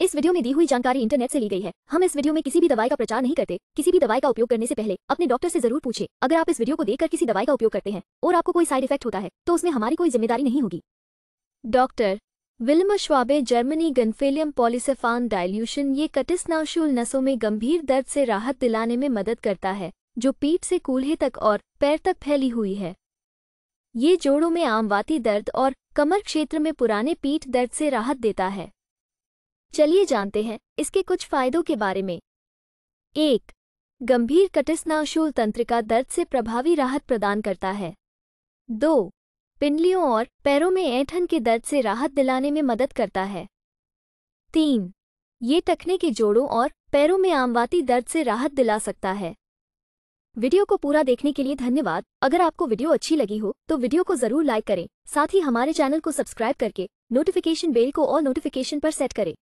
इस वीडियो में दी हुई जानकारी इंटरनेट से ली गई है हम इस वीडियो में किसी भी दवाई का प्रचार नहीं करते किसी भी दवाई का उपयोग करने से पहले अपने डॉक्टर से जरूर पूछे अगर आप इस वीडियो को देखकर किसी दवाई का उपयोग करते हैं और आपको कोई साइड इफेक्ट होता है तो उसमें हमारी कोई जिम्मेदारी नहीं होगी doctor Willmar Schwabe Germany gnaphalium polycephalum dilution ये कटिस्नाशूल नसों में गंभीर दर्द से राहत दिलाने में मदद करता है जो पीठ से कूल्हे तक और पैर तक फैली हुई है ये जोड़ों में आमवाती दर्द और कमर क्षेत्र में पुराने पीठ दर्द से राहत देता है चलिए जानते हैं इसके कुछ फायदों के बारे में एक गंभीर कटिस्नाशूल तंत्रिका दर्द से प्रभावी राहत प्रदान करता है दो पिंडलियों और पैरों में ऐठन के दर्द से राहत दिलाने में मदद करता है तीन ये टखने के जोड़ों और पैरों में आमवाती दर्द से राहत दिला सकता है वीडियो को पूरा देखने के लिए धन्यवाद अगर आपको वीडियो अच्छी लगी हो तो वीडियो को जरूर लाइक करें साथ ही हमारे चैनल को सब्सक्राइब करके नोटिफिकेशन बेल को और नोटिफिकेशन पर सेट करें